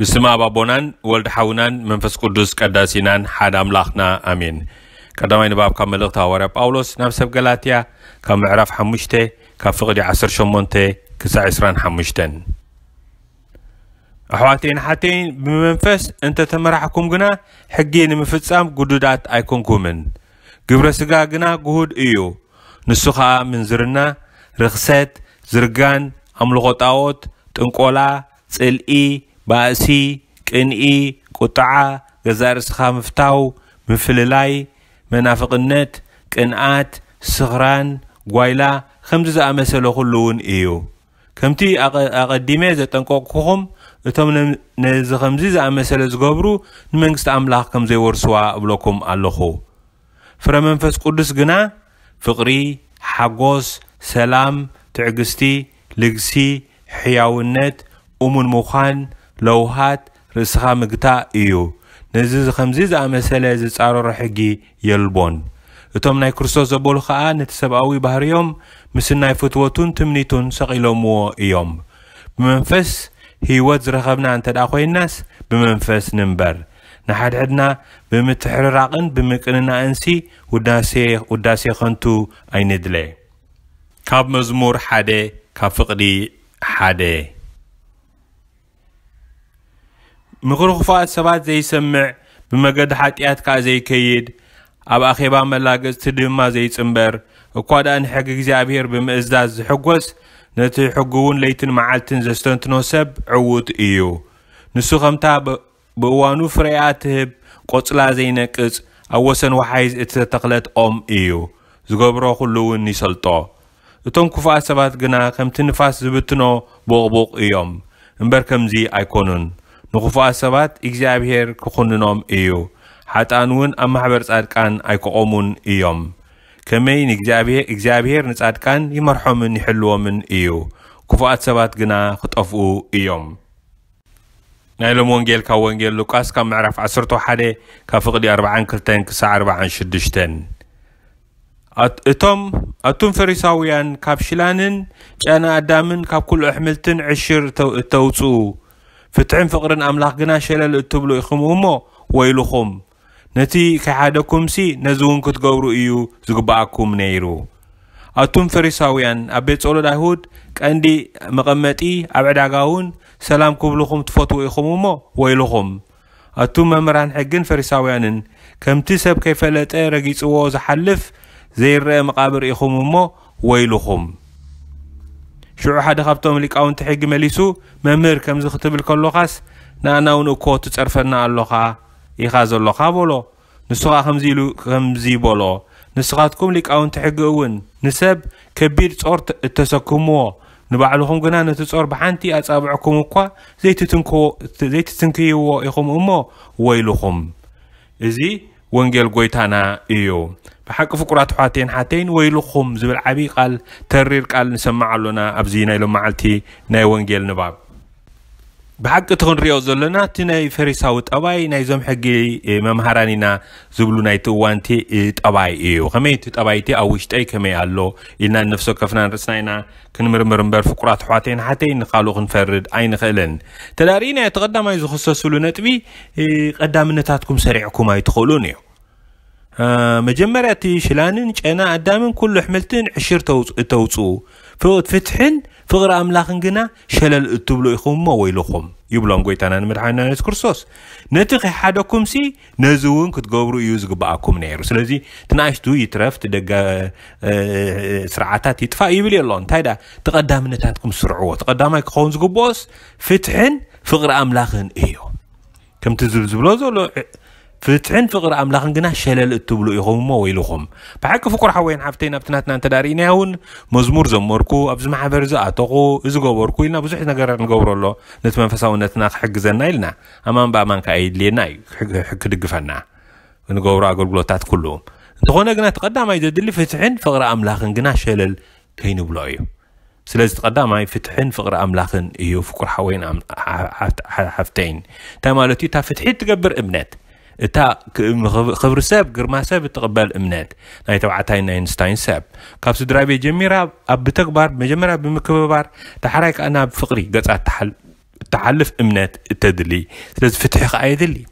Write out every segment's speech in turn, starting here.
ብስማ ኣባቦናን ወልድ ሓውናን መንፈስ ቅዱስ ቀዳሲናን ሓደ ኣምላኽና ኣሜን ቀዳማይ ንባብ ካብ መልእኽቲ ሃዋርያ ጳውሎስ ናብ ሰብ ገላትያ ካብ ምዕራፍ 5 ካብ ፍቕዲ 18 ክሳብ 25 ኣሕዋተይን ሓተይን ብመንፈስ ተመራሕኩም ግና ሕጊ ንምፍጻም ጉዱዳት ኣይኮንኩምን ግብረ ስጋ ግና ጉሁድ እዩ ንሱ ኸዓ ምንዝርና ርኽሰት ዝርጋን ኣምልኾ ጣዖት ጥንቆላ ጽልኢ ባእሲ ቅንኢ ቁጥዓ ገዛ ርእስኻ ምፍታው ምፍልላይ መናፍቕነት ቅንኣት ስኽራን ጓይላ ከምዚ ዝኣመሰለ ኩሉ እውን እዩ ከምቲ ኣቐዲመ ዘጠንቀቕኩኹም እቶም ነዚ ከምዚ ዝኣመሰለ ዝገብሩ ንመንግስቲ ኣምላኽ ከም ዘይወርስዋ እብለኩም ኣለኹ ፍረ መንፈስ ቅዱስ ግና ፍቕሪ ሓጎስ ሰላም ትዕግስቲ ልግሲ ሕያውነት እሙን ምዃን ለውሃት ርእስኻ ምግታእ እዩ ነዚ ከምዚ ዝኣመሰለ ዝፃረሮ ሕጊ የልቦን እቶም ናይ ክርስቶስ ዘበሉ ከዓ ነቲ ሰብኣዊ ባህርዮም ምስ ናይ ፍትወቱን ትምኒቱን ሰቒሎምዎ እዮም ብመንፈስ ህይወት ዝረኸብና እንተ ደኣ ኮይናስ ብመንፈስ ንእምበር ንሓድሕድና ብምትሕርራቕን ብምቅንናእንሲ ውዳሴ ኸንቱ ኣይንድለ ካብ መዝሙር ሓደ ካብ ፍቕዲ ሓደ ምኽርኽፋት ሰባት ዘይሰምዕ ብመገዲ ሓጢኣት ከዓ ዘይከይድ ኣብ ኣኼባ መላገፅቲ ድማ ዘይፅምበር እኳ ደኣ ንሕጊ እግዚኣብሔር ብምእዝዛዝ ዝሕጐስ ነቲ ሕጊ እውን ለይትን መዓልትን ዘስተንትኖ ሰብ ዕውት እዩ ንሱ ከምታ ብእዋኑ ፍረያ ትህብ ቆፅላ ዘይነቅጽ ኣብ ወሰን ወሓይዝ እቲ ተተኽለት ኦም እዩ ዝገብሮ ኩሉ እውን ይሰልጦ እቶም ክፉኣት ሰባት ግና ከምቲ ንፋስ ዝብትኖ ቦቕቦቕ እዮም እምበር ከምዚ ኣይኮኑን ንኽፉኣት ሰባት እግዚኣብሔር ክኹንኖም እዩ ሓጣን እውን ኣብ ማሕበር ጻድቃን ኣይክቖሙን እዮም ከመይ እግዚኣብሔር ንጻድቃን ይመርሖምን ይሕልዎምን እዩ ክፉኣት ሰባት ግና ክጠፍኡ እዮም ናይ ሎም ወንጌል ካብ ወንጌል ሉቃስ ካብ ምዕራፍ 11 ካብ ፍቕዲ 42 ክሳብ 46 እቶም ኣቱም ፈሪሳውያን ካብ ሽላንን ጨና ኣዳምን ካብ ኩሉ ኣሕምልትን ዕሽር እተውፅኡ ፍትሕን ፍቕርን ኣምላኽ ግና ሸለል እትብሉ ኢኹም እሞ ወይሉኹም ነቲ ከይሓደኩምሲ ነዚ እውን ክትገብሩ እዩ ዝግብኣኩም ነይሩ ኣቱም ፈሪሳውያን ኣብ ቤት ጸሎት ኣይሁድ ቀንዲ መቐመጢ ኣብ ዕዳጋ እውን ሰላም ክብልኹም ትፈትዎ ኢኹም እሞ ወይልኹም ኣቱም መምህራን ሕግን ፈሪሳውያንን ከምቲ ሰብ ከይፈለጠ ረጊፅዎ ዝሓልፍ ዘይርአ መቓብር ኢኹም እሞ ወይልኹም شعو حدا خبتهم اللي كاون تحيق مليسو ممير كمزو خطب الكلوخاس نانا ونوكو تتعرفنا اللوخا يخازو اللوخا بولو نسوها خمزي, لو... خمزي بولو نسخاتكم لك أون تحق أون نسب كبير تصور تسكموه نبعلوهم قنا نتصور بحانتي أتصابعكم وكوا زي تتنكو زي تتنكيوه إخوم أمو ويلوهم إزي ወንጌል ጎይታና እዩ ብሓቂ ፍቁራት ኣሕዋተይን ሓተይን ወይልኹም ዝብል ዓብዪ ቃል ተሪር ቃል ንሰማዕ ኣሎና ኣብዚ ናይ ሎም መዓልቲ ናይ ወንጌል ንባብ بحقتهن ريو زلنا تناي فريساو تاباي ناي زوم حقي ممهرانينا زبلو ناي توانتي تاباي ايو خمي تاباي تي اوش تاي كمي اللو إلنا نفسو كفنان رسناينا كنمر مرمبر فقرات حواتين حتي نقالو غنفرد اي نخلن تدارينا يتقدم ايزو خصوصو لنتبي قدام نتاتكم سريعكم اي تخولونيو مجمراتي شلانين جانا قدامن كل حملتين عشير توتسو ፍወት ፍትሕን ፍቕሪ ኣምላኽን ግና ሸለል እትብሉ ኢኹም እሞ ወይልኹም ይብሎም ጎይታና ንመድሓንና የሱስ ክርስቶስ ነቲ ከይሓደኩምሲ ነዚ እውን ክትገብሩ እዩ ዝግበኣኩም ነይሩ ስለዚ ትንኣሽቱ ይትረፍ ትደገ ስርዓታት ይጥፋእ ይብል ኣሎ እንታይ ዳ ተቐዳምነታትኩም ስርዕዎ ተቐዳማይ ክኸውን ዝግብኦስ ፍትሕን ፍቕሪ ኣምላኽን እዩ ከምቲ ዝብሎ ዘሎ ፍትሕን ፍቕሪ ኣምላኽን ግና ሸለል እትብሉ ኢኹም እሞ ወኢልኹም ብሓቂ ፍቁር ሓወይን ሓፍተይ ናብ ትናትና እንተዳርእና እውን መዝሙር ዘመርኩ ኣብዚ ማሕበር ዝኣተኹ ዝገበርኩ ኢልና ብዙሕ ነገር ንገብሮ ኣሎ ነቲ መንፈሳውነትና ክሕግዘና ኢልና ኣማን ብኣማን ከዓ የድልየና እዩ ክድግፈና ንገብሮ ኣገልግሎታት ኩሉ እንተኾነ ግና ተቐዳማይ ዘድሊ ፍትሕን ፍቕሪ ኣምላኽን ግና ሸለል ከይንብሎ እዩ ስለዚ ተቐዳማይ ፍትሕን ፍቕሪ ኣምላኽን እዩ ፍቁር ሓወይን ሓፍተይን እንታይ ማለት እዩ እታ ፍትሒ ትገብር እምነት تا خبر ساب قر ما ساب تقبل امنات ناي تو عتاين اينشتاين ساب كابس درايفي جميرا اب تكبر مجمرا بمكبر تحرك انا بفقري قطع تحل تحلف امنات تدلي لازم فتح اي دلي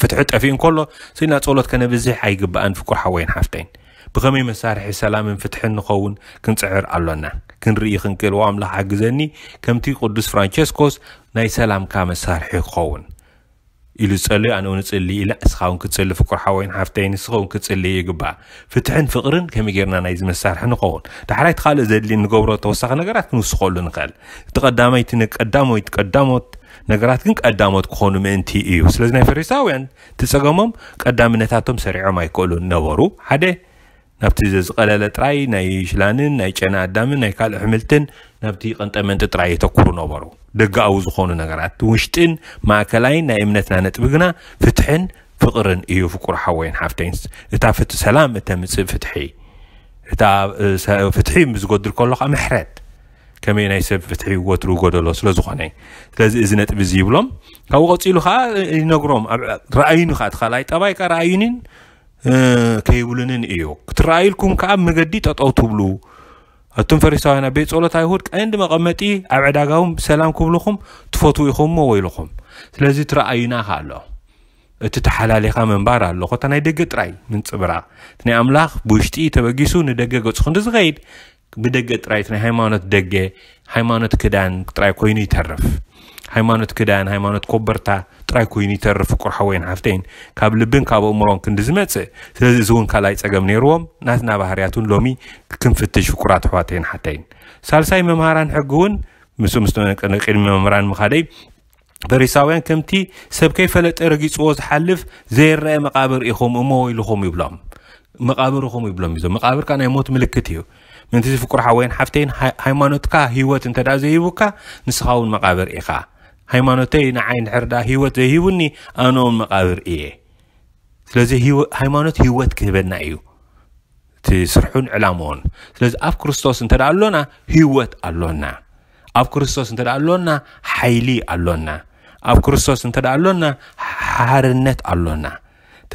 فتحت افين كله سينا تولت كان بزي حي قبا ان فكر حوين حافتين بخمي مسارح سلام فتح نخون كنصعر علونا كنري خنكل واملا حق زني كمتي قدس فرانشيسكوس ناي سلام كامسارح يخون ኢሉ ዝጸልዩ ኣነ እውን ፅሊ ኢለ እስኻ እውን ክትፅሊ ፍቁር ሓወይን ሓፍተይ ንስኸ እውን ክትፅሊ ይግባእ ፍትሕን ፍቕርን ከመይ ጌርና ናይዚ መሳርሒ ንኸውን ዳሕላይ ትካልእ ዘድሊ ንገብሮ ተወሳኺ ነገራት ክንውስኸሉ ንኽእል እቲ ቀዳመይቲ ቀዳሞት ቀዳሞት ነገራት ግን ቀዳሞት ክኾኑ ምእንቲ እዩ ስለዚ ናይ ፈሪሳውያን ትፀገሞም ቀዳምነታቶም ሰሪዖም ኣይክእሉ ነበሩ ሓደ ናብቲ ዘዝቐለለ ጥራይ ናይ ሽላንን ናይ ጨና ኣዳምን ናይ ካልእ ኣሕምልትን ናብቲ ቀንጠመንቲ ጥራይ የተኩሩ ነበሩ ደጋዊ ዝኾኑ ነገራት ውሽጥን ማእከላይን ናይ እምነትና ነጥቢ ግና ፍትሕን ፍቕርን እዩ ፍቁር ሓወይን ሓፍተይን እታ ፍቲ ሰላም እተምፅእ ፍትሒ እታ ፍትሒ ምስጎድር ከሎካ ምሕረት ከመይ ናይ ሰብ ፍትሒ ወትሩ ጎደሎ ስለዝኾነ ስለዚ እዚ ነጥቢ እዚ ይብሎም ካብኡ ቀፂሉ ከዓ ይነግሮም ረኣዩኒ ከዓ እቲ ካልኣይ ጠባይ ካ ረኣዩኒን ከይብሉንን እዩ ክትረኣዩ ኢልኩም ከዓ መገዲ ጠጠው ትብሉ እቶም ፈሪሳውያን ኣብ ቤት ፀሎት ኣይሁድ ቀንዲ መቐመጢ ኣብ ዕዳጋውን ሰላም ክብልኹም ትፈትው ኢኹም ሞ ወኢልኹም ስለዚ ትረኣዩና ኸ ኣሎ እቲ ተሓላለኻ መንባር ኣሎ ኮታ ናይ ደገ ጥራይ ምንፅብራ እቲ ናይ ኣምላኽ ብውሽጢ ተበጊሱ ንደገ ገፁ ክንዲ ዝኸይድ ብደገ ጥራይ እቲ ናይ ሃይማኖት ደገ ሃይማኖት ክዳን ጥራይ ኮይኑ ይተርፍ ሃይማኖት ክዳን ሃይማኖት ኮበርታ ጥራይ ኮይኑ ይተርፍ ቁርሖ ወይን ሓፍተይን ካብ ልብን ካብ እምሮን ዝመፅእ ስለዚ እዚ እውን ካልኣይ ፀገም ነይርዎም ናትና ባህርያትን ሎሚ ክንፍትሽ ፍቁራት ኣሕዋተይን ሓተይን ሳልሳይ መምሃራን ሕጊ እውን ምስ ምስ ቅድሚ መምህራን ምካደይ ፈሪሳውያን ከምቲ ሰብ ከይፈለጠ ረጊፅዎ ዝሓልፍ ዘይረአ መቃብር ኢኹም እሞ ኢልኹም ይብሎም መቃብር ኹም ይብሎም መቃብር ካ ናይ ሞት ምልክት እዩ ምንቲ ዝፍቁር ወይን ሓፍተይን ሃይማኖትካ ሂወት እንተዳ ዘይቡካ ንስኻ እውን መቃብር ኢኻ ሃይማኖተይ ንዓይን ድሕር ዳ ሂወት ዘይሂቡኒ ኣነኦም መቃብር እየ ስለዚ ሃይማኖት ሂወት ክህበና እዩ እቲ ስርሑን ዕላምኦን ስለዚ ኣብ ክርስቶስ እንተ ኣሎና ሂወት ኣሎና ኣብ ክርስቶስ እንተ ኣሎና ሓይሊ ኣሎና ኣብ ክርስቶስ እንተ ኣሎና ሓርነት ኣሎና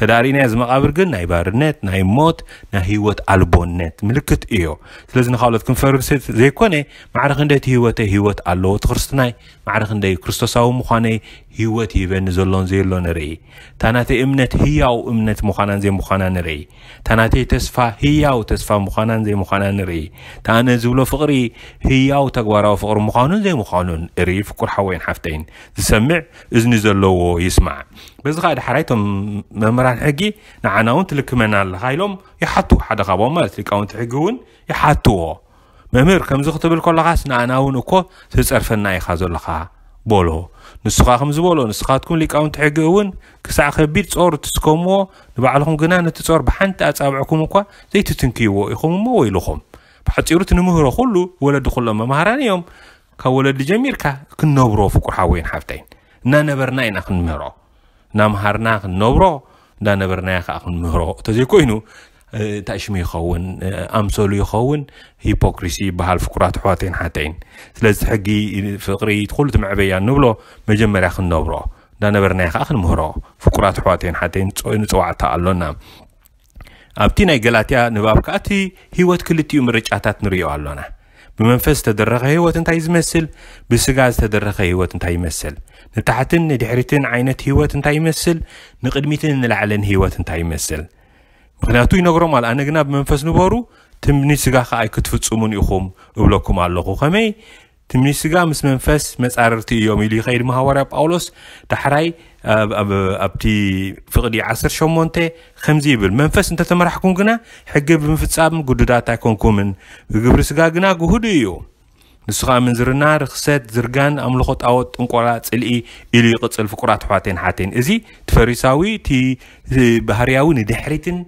ተዳሪናዮ ዝመቓብር ግን ናይ ባርነት ናይ ሞት ናይ ሂወት ኣልቦነት ምልክት እዮ ስለዚ ንካልኦት ክንፈርስት ዘይኮነ ማዕረ ክንደይ እቲ ሂወተይ ሂወት ኣለዎ እቲ ክርስትናይ ማዕረ ክንደይ ክርስቶሳዊ ምዃነይ ሂወት ይበኒ ዘሎን ዘየሎ ንርኢ እታ ናተይ እምነት ህያው እምነት ምዃናን ዘይምዃና ንርኢ እታ ናተይ ተስፋ ህያው ተስፋ ምዃናን ዘይምዃና ንርኢ እታ ኣነ ዝብሎ ፍቕሪ ህያው ተግባራዊ ፍቕሪ ምዃኑን ዘይምዃኑን እርኢ ፍቁር ሓወይን ሓፍተይን ዝሰምዕ እዝኒ ዘለዎ ይስማዕ በዚ ከዓ ድሓራይቶም መምር مران حقي نعناون تلكمنا الهايلوم يحطو حدا غابو مالت لكاون تحقون يحطو ممير كم زغط بالكل غاس نعناون وكو تسعرفنا يخازو لخا بولو نسخا خمز بولو نسخا تكون لكاون تحقون كساعة خبير تصور تسكومو نبعلهم قنانة تصور بحانتا تسابعكم وكو زي تتنكيو إخوم مو ويلوخم بحط يروت نمهرو خلو ولا دخل لما مهرانيوم كولد جميركا كنوبرو فكو حاوين حافتين نا نبرناي نخن مهرو نا مهرنا نوبرو እንዳነበርናያ ከዓ ክንምህሮ እንተዘይኮይኑ እንታይ ሽሙ ይኸውን ኣምሰሉ ይኸውን ሂፖክሪሲ ይበሃል ፍቁራት ኣሕዋተይን ሓተይን ስለዚ ሕጊ ፍቕሪ ኩሉ ትምዕበያ ንብሎ መጀመርያ ክንነብሮ እንዳነበርናይ ከዓ ክንምህሮ ፍቁራት ኣሕዋተይን ሓተይን ንፅዋዕታ ኣሎና ኣብቲ ናይ ገላትያ ንባብ ከዓ እቲ ሂወት ክልቲኡ ምርጫታት ንሪኦ ኣሎና بمنفس تدرخ هيوات انتا يمثل بسقاز تدرخ هيوات انتا يمثل نتاعتن ندحرتن عينت هيوات انتا يمثل نقدمتن نلعلن هيوات انتا يمثل مخناتو ينقرو مال انقنا بمنفس نبارو تمني سقاخ اي كتفت سومون يخوم ابلوكم عاللقو خمي تمني سقا مس منفس مس عررتي يومي لي خير مهاورة باولوس تحراي اب اب ابتي فقدي عصر شو مونتي خمزي بل منفس انت تم راح كون قنا حق بمنفس ابم قدودات اكون كومن قبر سقا قنا قهوديو نسقا من زرنا رخصت زرقان ام لخط اوت انقرات الاي الي قطس الفقرات حاتين حاتين ازي تفريساوي تي بحرياوي ندحريتن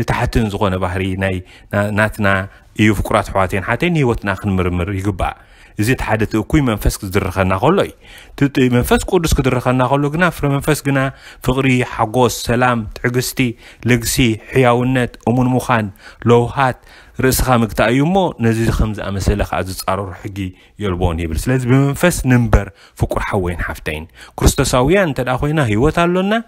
نتحتن زغونا بحري ناي ناتنا ايو فقرات حاتين حاتين هي وتناخن مرمر يقبع زيت حدث كوي منفس كدرخ نقولي تت منفس كودس كدرخ نقولك نا فر منفس جنا فقري حقوس سلام تعجستي لقسي حيوانات أمون مخان لوحات رأس خامك تأيومو نزيد خمس أمثلة خازت أرور حقي يلبوني بس لازم منفس نمبر فكر حوين حفتين كرستو ساويان تد أخوينا هي وتعلونا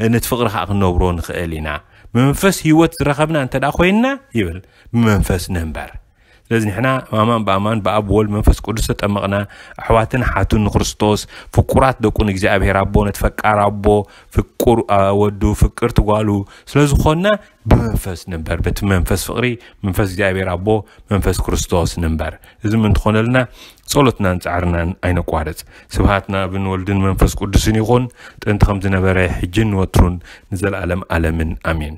نتفقر خاق نوبرون خالينا منفس هي وترخبنا تد أخوينا يبل منفس نمبر ስለዚ ንሕና ኣማን ብኣማን ብኣብ ወልድ መንፈስ ቅዱስ ተጠመቕና ኣሕዋትን ሓቱን ንክርስቶስ ፍቁራት ደቁን እግዚኣብሔር ኣቦ ነቲ ፈቃር ኣቦ ፍቁር ወዱ ፍቅር ትጓሉ ስለ ዝኾና ብመንፈስ ንበር በቲ መንፈስ ፍቅሪ መንፈስ እግዚኣብሔር ኣቦ መንፈስ ክርስቶስ ንበር እዚ ምን ትኾነልና ጸሎትናን ፃዕርናን ኣይነቋርፅ ስብሃትና ብንወልድን መንፈስ ቅዱስን ይኹን ጥንቲ ከም ዝነበረ ሕጅን ንወትሩን ንዘለኣለም ኣለምን ኣሜን